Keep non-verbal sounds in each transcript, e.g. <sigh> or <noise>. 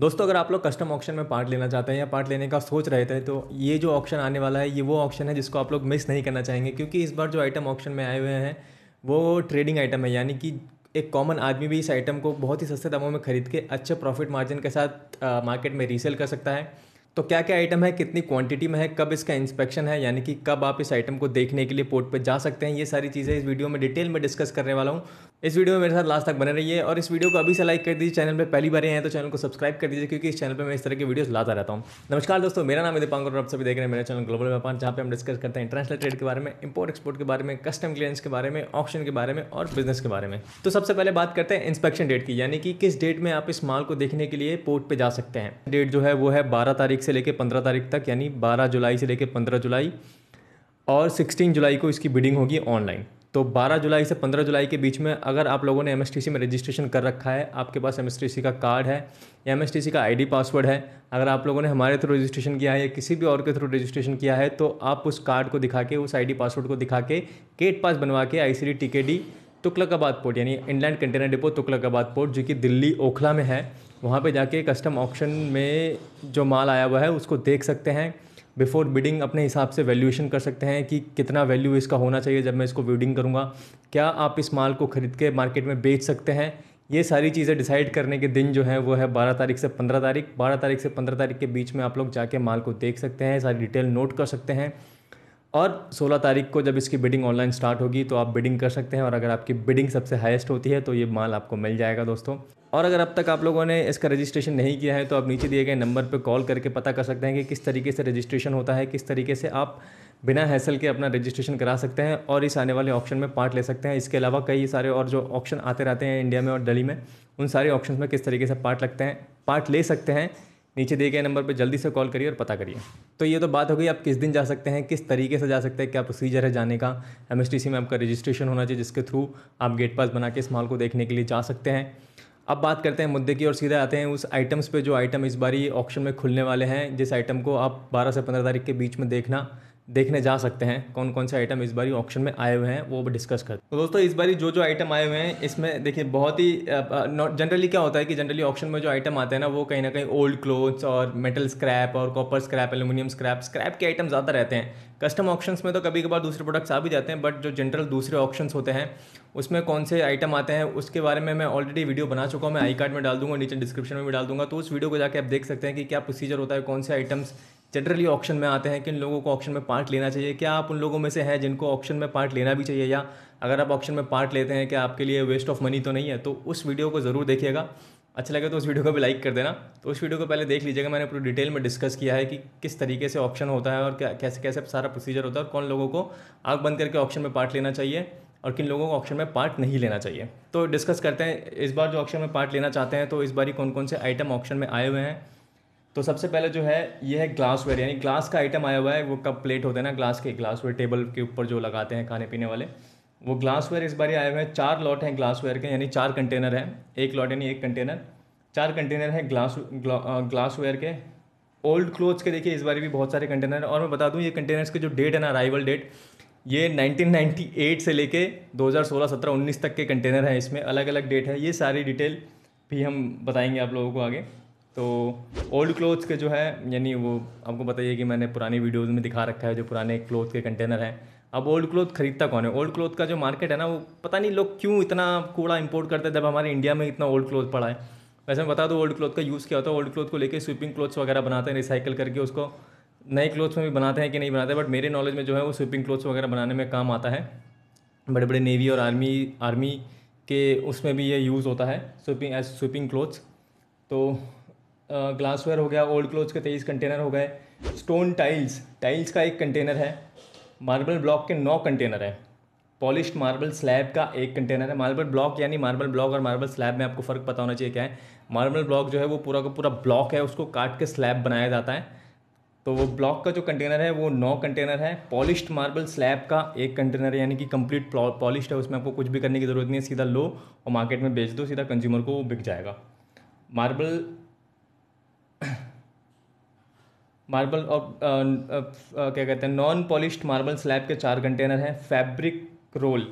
दोस्तों अगर आप लोग कस्टम ऑप्शन में पार्ट लेना चाहते हैं या पार्ट लेने का सोच रहे थे तो ये जो ऑप्शन आने वाला है ये वो ऑप्शन है जिसको आप लोग मिस नहीं करना चाहेंगे क्योंकि इस बार जो आइटम ऑप्शन में आए हुए हैं वो ट्रेडिंग आइटम है यानी कि एक कॉमन आदमी भी इस आइटम को बहुत ही सस्ते दामों में खरीद के अच्छे प्रॉफिट मार्जिन के साथ आ, मार्केट में रीसेल कर सकता है तो क्या क्या आइटम है कितनी क्वांटिटी में है कब इसका इंस्पेक्शन है यानी कि कब आप इस आइटम को देखने के लिए पोर्ट पर जा सकते हैं ये सारी चीज़ें इस वीडियो में डिटेल में डिस्कस करने वाला हूँ इस वीडियो में मेरे साथ लास्ट तक बने रहिए और इस वीडियो को अभी से लाइक कर दीजिए चैनल पर पहली बार हैं तो चैनल को सब्सक्राइब कर दीजिए क्योंकि इस चैनल पर मैं इस तरह की वीडियोस लाता रहता हूँ नमस्कार दोस्तों मेरा नाम है दीपांग और आप सभी देख रहे हैं मेरे चैनल ग्लोबल व्यापार जहाँ पे हम डिस्कस करते हैं इंटरनेशनल ट्रेड के बारे में इंपोर्ट एक्सपोर्ट के बारे में कस्टम क्लियरेंस के बारे में ऑप्शन के बारे में और बिजनेस के बारे में तो सबसे पहले बात करते हैं इंस्पेक्शन डेट की यानी कि किस डेट में आप इस माल को देखने के लिए पोर्ट पर जा सकते हैं डेट जो है वो है बारह तारीख से लेकर पंद्रह तारीख तक यानी बारह जुलाई से लेकर पंद्रह जुलाई और सिक्सटीन जुलाई को इसकी बिडिंग होगी ऑनलाइन तो 12 जुलाई से 15 जुलाई के बीच में अगर आप लोगों ने एम में रजिस्ट्रेशन कर रखा है आपके पास एम का कार्ड है या एम का आईडी पासवर्ड है अगर आप लोगों ने हमारे थ्रू रजिस्ट्रेशन किया है या किसी भी और के थ्रू रजिस्ट्रेशन किया है तो आप उस कार्ड को दिखा के उस आईडी पासवर्ड को दिखा के गेट पास बनवा के आई सी डी पोर्ट यानी inland container depot Tughlakabad port जो कि दिल्ली ओखला में है वहाँ पर जाके कस्टम ऑप्शन में जो माल आया हुआ है उसको देख सकते हैं बिफोर बिडिंग अपने हिसाब से वैल्यूएशन कर सकते हैं कि कितना वैल्यू इसका होना चाहिए जब मैं इसको बिडिंग करूँगा क्या आप इस माल को ख़रीद के मार्केट में बेच सकते हैं ये सारी चीज़ें डिसाइड करने के दिन जो है वो है बारह तारीख से पंद्रह तारीख बारह तारीख से पंद्रह तारीख के बीच में आप लोग जाके माल को देख सकते हैं सारी डिटेल नोट कर सकते हैं और 16 तारीख को जब इसकी बिडिंग ऑनलाइन स्टार्ट होगी तो आप बिडिंग कर सकते हैं और अगर आपकी बिडिंग सबसे हाईएस्ट होती है तो ये माल आपको मिल जाएगा दोस्तों और अगर अब तक आप लोगों ने इसका रजिस्ट्रेशन नहीं किया है तो आप नीचे दिए गए नंबर पर कॉल करके पता कर सकते हैं कि किस तरीके से रजिस्ट्रेशन होता है किस तरीके से आप बिना हैसल के अपना रजिस्ट्रेशन करा सकते हैं और इस आने वाले ऑप्शन में पार्ट ले सकते हैं इसके अलावा कई सारे और जो ऑप्शन आते रहते हैं इंडिया में और दिल्ली में उन सारे ऑप्शन में किस तरीके से पार्ट लगते हैं पार्ट ले सकते हैं नीचे दिए गए नंबर पर जल्दी से कॉल करिए और पता करिए तो ये तो बात हो गई आप किस दिन जा सकते हैं किस तरीके से जा सकते हैं क्या प्रोसीजर है जाने का एम में आपका रजिस्ट्रेशन होना चाहिए जिसके थ्रू आप गेट पास बना के इस माल को देखने के लिए जा सकते हैं अब बात करते हैं मुद्दे की और सीधे आते हैं उस आइटम्स पे जो आइटम इस बारी ऑप्शन में खुलने वाले हैं जिस आइटम को आप 12 से 15 तारीख के बीच में देखना देखने जा सकते हैं कौन कौन से आइटम इस बारी ऑप्शन में आए हुए हैं वो डिस्कस कर तो दोस्तों इस बारी जो जो आइटम आए हुए हैं इसमें देखिए बहुत ही जनरली क्या होता है कि जनरली ऑप्शन में जो आइटम आते हैं ना वो कहीं ना कहीं ओल्ड क्लोथ्स और मेटल स्क्रैप और copper scrap aluminium scrap scrap के आइटम ज़्यादा रहते हैं कस्टम ऑप्शन में तो कभी कभार दूसरे प्रोडक्ट्स आ भी जाते हैं बट जो जनरल दूसरे ऑप्शन होते हैं उसमें कौन से आइटम आते हैं उसके बारे में मैं ऑलरेडी वीडियो बना चुका हूँ मैं आई कार्ड में डाल दूँगा नीचे डिस्क्रिप्शन में भी डाल दूँगा तो उस वीडियो को जाकर आप देख सकते हैं कि क्या प्रोसीजर होता है कौन से आइटम्स जनरली ऑप्शन में आते हैं किन लोगों को ऑप्शन में पार्ट लेना चाहिए क्या आप उन लोगों में से हैं जिनको ऑप्शन में पार्ट लेना भी चाहिए या अगर आप ऑप्शन में पार्ट लेते हैं क्या आपके लिए वेस्ट ऑफ मनी तो नहीं है तो उस वीडियो को ज़रूर देखिएगा अच्छा लगे तो उस वीडियो को भी लाइक कर देना तो उस वीडियो को पहले देख लीजिएगा मैंने पूरी डिटेल में डिस्कस किया है कि किस तरीके से ऑप्शन होता है और क्या कैसे कैसे सारा प्रोसीजर होता है और कौन लोगों को आग बंद करके ऑप्शन में पार्ट लेना चाहिए और किन लोगों को ऑक्शन में पार्ट नहीं लेना चाहिए तो डिस्कस करते हैं इस बार जो ऑक्शन में पार्ट लेना चाहते हैं तो इस बार ही कौन कौन से आइटम ऑक्शन में आए हुए हैं तो सबसे पहले जो है ये है ग्लासवेयर यानी ग्लास का आइटम आया हुआ है वो कप प्लेट होते हैं ना ग्लास के ग्लासवेयर टेबल के ऊपर जो लगाते हैं खाने पीने वाले वो ग्लासवेयर इस बार आए हुए हैं चार लॉट हैं ग्लासवेयर के यानी चार कंटेनर हैं एक लॉट यानी एक कंटेनर चार कंटेनर हैं ग्लास ग्लासवेयर के ओल्ड क्लोथ्स के देखिए इस बार भी बहुत सारे कंटेनर हैं और मैं बता दूँ ये कंटेनर्स के जो डेट है ना अराइवल डेट ये 1998 से लेके 2016 17 19 तक के कंटेनर हैं इसमें अलग अलग डेट है ये सारी डिटेल भी हम बताएंगे आप लोगों को आगे तो ओल्ड क्लोथ्स के जो है यानी वो आपको बताइए कि मैंने पुरानी वीडियोज़ में दिखा रखा है जो पुराने क्लोथ के कंटेनर हैं अब ओल्ड क्लोथ खरीदता कौन है ओल्ड क्लोथ का जो मार्केट है ना वो पता नहीं लोग क्यों इतना कूड़ा इंपोर्ट करते हैं जब हमारे इंडिया में इतना ओल्ड क्लोथ पड़ा है वैसे मैं बता दूँ ओल्ड क्लोथ का यूज़ क्या होता है ओल्ड क्लोथ को लेकर स्वीपिंग क्लोथ्स वगैरह बनाते हैं रिसाइकिल करके उसको नए क्लोथ्स में भी बनाते हैं कि नहीं बनाते बट मेरे नॉलेज में जो है वो स्विपिंग क्लोथ्स वगैरह बनाने में काम आता है बड़े बड़े नेवी और आर्मी आर्मी के उसमें भी ये यूज़ होता है स्विपिंग एज स्विपिंग क्लोथ्स तो ग्लासवेयर हो गया ओल्ड क्लोथ्स के तेईस कंटेनर हो गए स्टोन टाइल्स टाइल्स का एक कंटेनर है मार्बल ब्लॉक के नौ कंटेनर हैं पॉलिश मार्बल स्लैब का एक कंटेनर है मार्बल ब्लॉक यानी मार्बल ब्लॉक और मार्बल स्लैब में आपको फ़र्क पता होना चाहिए क्या है मार्बल ब्लॉक जो है वो पूरा का पूरा ब्लॉक है उसको काट के स्लैब बनाया जाता है तो वो ब्लॉक का जो कंटेनर है वो नौ कंटेनर है पॉलिश्ड मार्बल स्लैब का एक कंटेनर यानी कि कंप्लीट पॉलिश है उसमें आपको कुछ भी करने की ज़रूरत नहीं है सीधा लो और मार्केट में बेच दो सीधा कंज्यूमर को बिक जाएगा मार्बल मार्बल और क्या कहते हैं नॉन पॉलिश्ड मार्बल स्लैब के चार कंटेनर हैं फैब्रिक रोल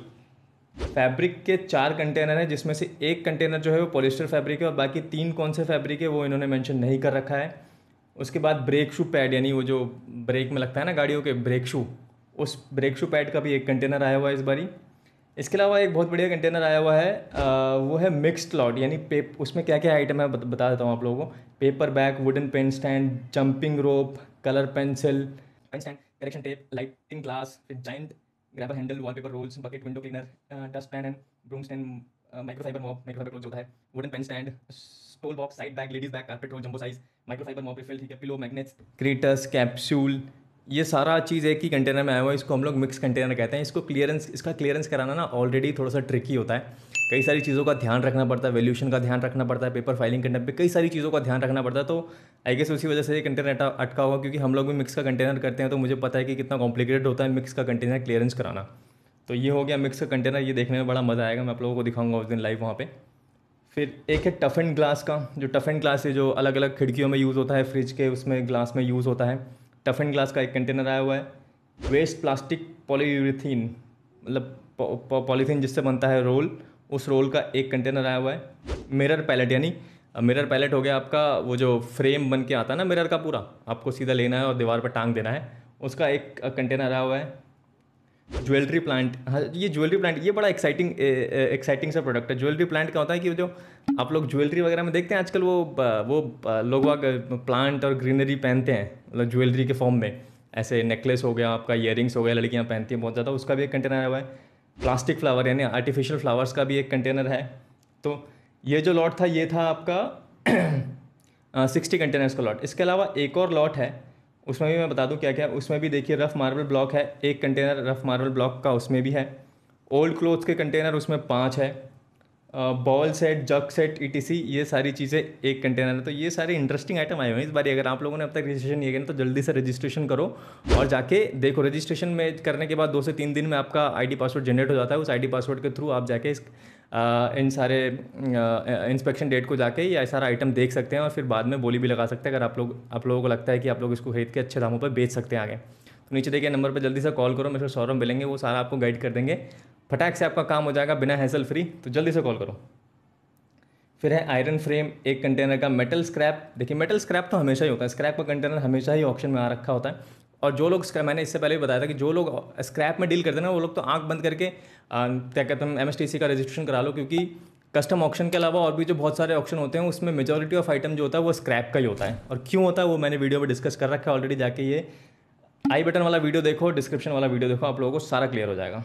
फैब्रिक के चार कंटेनर हैं जिसमें से एक कंटेनर जो है वो पॉलिस्टर फैब्रिक है और बाकी तीन कौन से फैब्रिक है वो इन्होंने मेंशन नहीं कर रखा है उसके बाद ब्रेक शू पैड यानी वो जो ब्रेक में लगता है ना गाड़ियों के ब्रेक शू उस ब्रेक शू पैड का भी एक कंटेनर आया हुआ है इस बारी इसके अलावा एक बहुत बढ़िया कंटेनर आया हुआ है आ, वो है मिक्स्ड लॉट यानी पेप उसमें क्या क्या आइटम है बत, बता देता हूँ आप लोगों को paper bag wooden pen stand jumping rope colour pencil pen stand correction tape lighting glass giant grabber handle wallpaper rolls bucket window cleaner dust pan and broom stand microfiber mop microfiber clothes होता है wooden pen stand stole box side bag ladies bag carpet roll jumbo size microfiber मोपिफिल ठीक है pillow magnets crates capsule ये सारा चीज़ एक ही container में आया हुआ है इसको हम लोग मिक्स कंटेनर कहते हैं इसको क्लियरेंस इसका क्लियरेंस कराना ना ऑलरेडी थोड़ा सा ट्रिकी होता है कई सारी चीज़ों का ध्यान रखना पड़ता है वैल्यूशन का ध्यान रखना पड़ता है पेपर फाइलिंग करने पे कई सारी चीज़ों का ध्यान रखना पड़ता है तो आई गेस उसी वजह से ये कंटेनर अटका हुआ क्योंकि हम लोग भी मिक्स का कंटेनर करते हैं तो मुझे पता है कि कितना कॉम्प्लिकेटेड होता है मिक्स का कंटेनर क्लियरेंस कराना तो ये हो गया मिक्स का कंटेनर ये देखने में बड़ा मज़ा आएगा मैं आप लोगों को दिखाऊंगा उस दिन लाइव वहाँ पर फिर एक है टफ़ एंड ग्लास का जो टफ़ एंड ग्लास है जो अलग अलग खिड़कियों में यूज़ होता है फ्रिज के उसमें ग्लास में यूज़ होता है टफ़ एंड ग्लास का एक कंटेनर आया हुआ है वेस्ट प्लास्टिक पॉलीथीन मतलब पॉलीथीन जिससे बनता है रोल उस रोल का एक कंटेनर आया हुआ है मिरर पैलेट यानी मिरर पैलेट हो गया आपका वो जो फ्रेम बन के आता है ना मिरर का पूरा आपको सीधा लेना है और दीवार पर टांग देना है उसका एक कंटेनर आया हुआ है ज्वेलरी प्लांट हाँ ये ज्वेलरी प्लांट ये बड़ा एक्साइटिंग एक्साइटिंग सा प्रोडक्ट है ज्वेलरी प्लांट क्या होता है कि जो आप लोग ज्वेलरी वगैरह में देखते हैं आजकल वो वो लोग प्लांट और ग्रीनरी पहनते हैं मतलब ज्वेलरी के फॉर्म में ऐसे नेकलेस हो गया आपका इयरिंग्स हो गया लड़कियाँ पहनती हैं बहुत ज़्यादा उसका भी एक कंटेनर आया हुआ है प्लास्टिक फ्लावर यानी आर्टिफिशियल फ्लावर्स का भी एक कंटेनर है तो ये जो लॉट था ये था आपका सिक्सटी <clears throat> कंटेनर्स का लॉट इसके अलावा एक और लॉट है उसमें भी मैं बता दूँ क्या क्या उसमें भी देखिए रफ़ मार्बल ब्लॉक है एक कंटेनर रफ़ मार्बल ब्लॉक का उसमें भी है ओल्ड क्लोथ्स के कंटेनर उसमें पाँच है ball set jug set E T C ये सारी चीज़ें एक कंटेनर है तो ये सारे इंटरेस्टिंग आइटम आए हुए हैं इस बार अगर आप लोगों ने अब तक रजिस्ट्रेशन नहीं किया तो जल्दी से रजिस्ट्रेशन करो और जाके देखो रजिस्ट्रेशन में करने के बाद दो से तीन दिन में आपका आईडी पासवर्ड जनरेट हो जाता है उस आईडी पासवर्ड के थ्रू आप जाके इस uh, इन सारे इंस्पेक्शन uh, डेट को जाके ये सारा आइटम देख सकते हैं और फिर बाद में बोली भी लगा सकते हैं अगर आप लोग आप लोगों को लगता है कि आप लोग इसको खरीद के अच्छे दामों पर बेच सकते हैं आगे नीचे देखिए नंबर पर जल्दी से कॉल करो मिस्टर सौरभ मिलेंगे वो सारा आपको गाइड कर देंगे फटाक से आपका काम हो जाएगा बिना हैसल फ्री तो जल्दी से कॉल करो फिर है आयरन फ्रेम एक कंटेनर का मेटल स्क्रैप देखिए मेटल स्क्रैप तो हमेशा ही होता है स्क्रैप का कंटेनर हमेशा ही ऑप्शन में आ रखा होता है और जो लोग मैंने इससे पहले भी बताया था कि जो लोग स्क्रैप में डील करते हैं ना वो लोग तो आंख बंद करके क्या कहते हैं एम एस का रजिस्ट्रेशन करा लो क्योंकि कस्टम ऑप्शन के अलावा और भी जो बहुत सारे ऑप्शन होते हैं उसमें मेजोरिटी ऑफ आइटम जो होता है वो स्क्रैप का ही होता है और क्यों होता है वो मैंने वीडियो में डिस्कस कर रखा है ऑलरेडी जाके ये आई बटन वाला वीडियो देखो डिस्क्रिप्शन वाला वीडियो देखो आप लोगों को सारा क्लियर हो जाएगा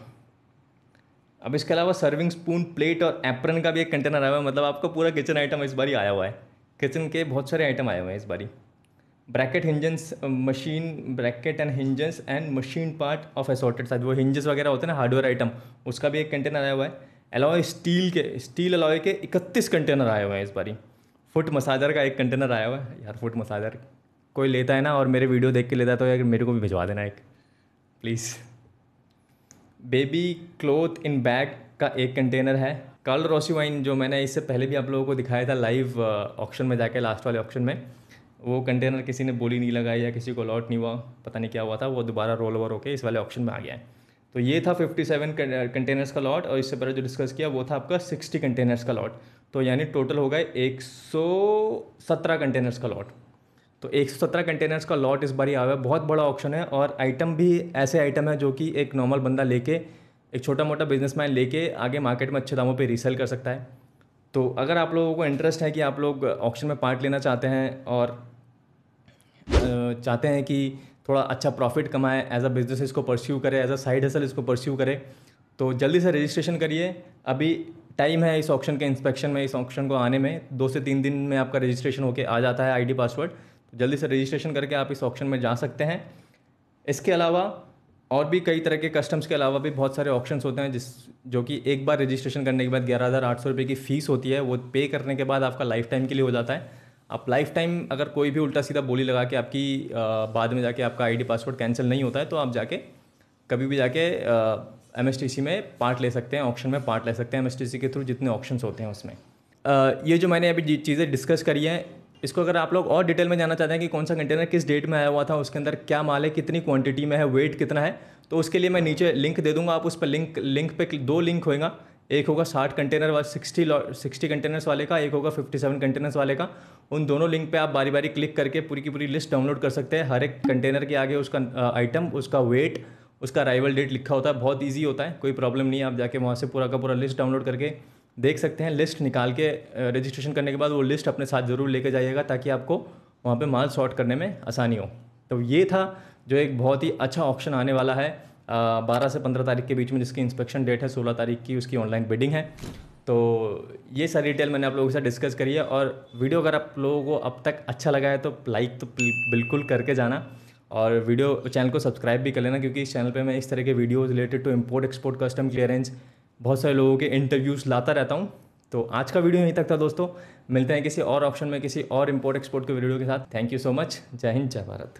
अब इसके अलावा सर्विंग स्पून प्लेट और एप्रन का भी एक कंटेनर आया हुआ है मतलब आपका पूरा किचन आइटम इस बारी आया हुआ है किचन के बहुत सारे आइटम आए हुए हैं इस बारी bracket hinges machine bracket and hinges and machine part of assorted size वो हिंजेस वगैरह होते हैं ना हार्डवेयर आइटम उसका भी एक कंटेनर आया हुआ है अलावा स्टील के स्टील अलावा के इकतीस कंटेनर आए हुए हैं इस बारी फुट मसाजर का एक कंटेनर आया हुआ है यार फुट मसाजर कोई लेता है ना और मेरे वीडियो देख के लेता है तो यार मेरे को भी भिजवा देना एक please baby cloth in bag का एक कंटेनर है कल रोशी वाइन जो मैंने इससे पहले भी आप लोगों को दिखाया था लाइव ऑप्शन uh, में जाके लास्ट वाले ऑप्शन में वो कंटेनर किसी ने बोली नहीं लगाई या किसी को अलॉट नहीं हुआ पता नहीं क्या हुआ था वो दोबारा रोल ओवर होकर इस वाले ऑप्शन में आ गया है तो ये था 57 कंटेनर्स uh, का लॉट और इससे पहले जो डिस्कस किया वो था आपका 60 कंटेनर्स का लॉट तो यानी टोटल हो गए 117 कंटेनर्स का लॉट तो 117 कंटेनर्स का लॉट इस बार ही आया है बहुत बड़ा ऑप्शन है और आइटम भी ऐसे आइटम है जो कि एक नॉर्मल बंदा लेके एक छोटा मोटा बिजनेसमैन लेके आगे मार्केट में अच्छे दामों पे रीसेल कर सकता है तो अगर आप लोगों को इंटरेस्ट है कि आप लोग ऑप्शन में पार्ट लेना चाहते हैं और चाहते हैं कि थोड़ा अच्छा प्रॉफिट कमाएँ एज अ बिज़नेस इसको परस्यू करें एज अ साइड हसल इसको परस्यू करें तो जल्दी से रजिस्ट्रेशन करिए अभी टाइम है इस ऑप्शन के इंस्पेक्शन में इस ऑप्शन को आने में दो से तीन दिन में आपका रजिस्ट्रेशन होकर आ जाता है आईडी पासवर्ड जल्दी से रजिस्ट्रेशन करके आप इस ऑप्शन में जा सकते हैं इसके अलावा और भी कई तरह के कस्टम्स के अलावा भी बहुत सारे ऑप्शंस होते हैं जिस जो कि एक बार रजिस्ट्रेशन करने के बाद ग्यारह हज़ार आठ सौ रुपये की फ़ीस होती है वो पे करने के बाद आपका लाइफ टाइम के लिए हो जाता है आप लाइफ टाइम अगर कोई भी उल्टा सीधा बोली लगा के आपकी आ, बाद में जाके आपका आई पासवर्ड कैंसिल नहीं होता है तो आप जाके कभी भी जाके एम में पार्ट ले सकते हैं ऑप्शन में पार्ट ले सकते हैं एम के थ्रू जितने ऑप्शन होते हैं उसमें आ, ये जो मैंने अभी चीज़ें डिस्कस करी हैं इसको अगर आप लोग और डिटेल में जानना चाहते हैं कि कौन सा कंटेनर किस डेट में आया हुआ था उसके अंदर क्या माल है कितनी क्वांटिटी में है वेट कितना है तो उसके लिए मैं नीचे लिंक दे दूंगा आप उस पर लिंक लिंक पे दो लिंक होएगा एक होगा साठ कंटेनर वाला सिक्सटी सिक्सटी कंटेनर्स वाले का एक होगा फिफ्टी सेवन कंटेनर्स वाले का उन दोनों लिंक पे आप बारी बारी क्लिक करके पूरी की पूरी लिस्ट डाउनलोड कर सकते हैं हर एक कंटेनर के आगे उसका आइटम उसका वेट उसका अराइवल डेट लिखा होता है बहुत ईजी होता है कोई प्रॉब्लम नहीं है आप जाके वहाँ से पूरा का पूरा लिस्ट डाउनलोड करके देख सकते हैं लिस्ट निकाल के रजिस्ट्रेशन करने के बाद वो लिस्ट अपने साथ ज़रूर लेके जाइएगा ताकि आपको वहाँ पे माल शॉर्ट करने में आसानी हो तो ये था जो एक बहुत ही अच्छा ऑप्शन आने वाला है बारह से पंद्रह तारीख के बीच में जिसकी इंस्पेक्शन डेट है सोलह तारीख की उसकी ऑनलाइन बिडिंग है तो ये सारी डिटेल मैंने आप लोगों के साथ डिस्कस करी है और वीडियो अगर आप लोगों को अब तक अच्छा लगा है तो लाइक तो बिल्कुल करके जाना और वीडियो चैनल को सब्सक्राइब भी कर लेना क्योंकि इस चैनल पे मैं इस तरह के वीडियोस रिलेटेड टू तो इम्पोर्ट एक्सपोर्ट कस्टम क्लियरेंस बहुत सारे लोगों के इंटरव्यूज़ लाता रहता हूँ तो आज का वीडियो यहीं तक था दोस्तों मिलते हैं किसी और ऑप्शन में किसी और इम्पोर्ट एक्सपोर्ट के वीडियो के साथ थैंक यू सो मच जय हिंद जय भारत